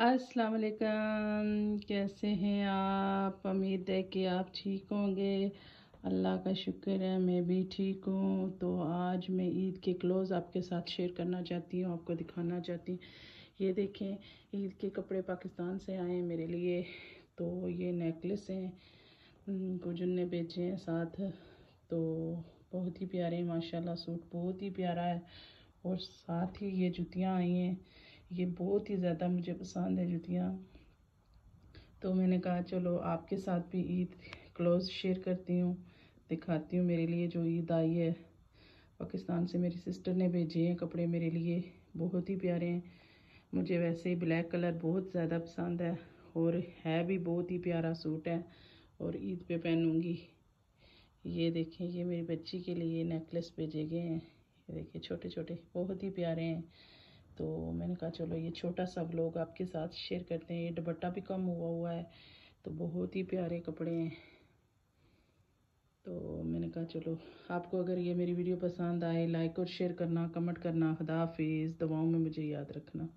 अस्सलाम वालेकुम कैसे हैं आप उम्मीद है कि आप ठीक होंगे अल्लाह का शुक्र है मैं भी ठीक हूँ तो आज मैं ईद के क्लोज़ आपके साथ शेयर करना चाहती हूँ आपको दिखाना चाहती हूँ ये देखें ईद के कपड़े पाकिस्तान से आए हैं मेरे लिए तो ये नेकलेस हैं गुजुन ने बेचे हैं साथ तो बहुत ही प्यारे हैं माशाल्लाह सूट बहुत ही प्यारा है और साथ ही ये जूतियाँ आई हैं ये बहुत ही ज़्यादा मुझे पसंद है जुतियाँ तो मैंने कहा चलो आपके साथ भी ईद क्लोज शेयर करती हूँ दिखाती हूँ मेरे लिए जो ईद आई है पाकिस्तान से मेरी सिस्टर ने भेजे हैं कपड़े मेरे लिए बहुत ही प्यारे हैं मुझे वैसे ही ब्लैक कलर बहुत ज़्यादा पसंद है और है भी बहुत ही प्यारा सूट है और ईद पे पहनूँगी ये देखें ये मेरी बच्ची के लिए नेकलेस भेजे गए हैं ये देखिए छोटे छोटे बहुत ही प्यारे हैं तो मैंने कहा चलो ये छोटा सा ब्लॉग आपके साथ शेयर करते हैं ये दुपट्टा भी कम हुआ हुआ है तो बहुत ही प्यारे कपड़े हैं तो मैंने कहा चलो आपको अगर ये मेरी वीडियो पसंद आए लाइक और शेयर करना कमेंट करना खुदा हाफिज़ दवाओं में मुझे याद रखना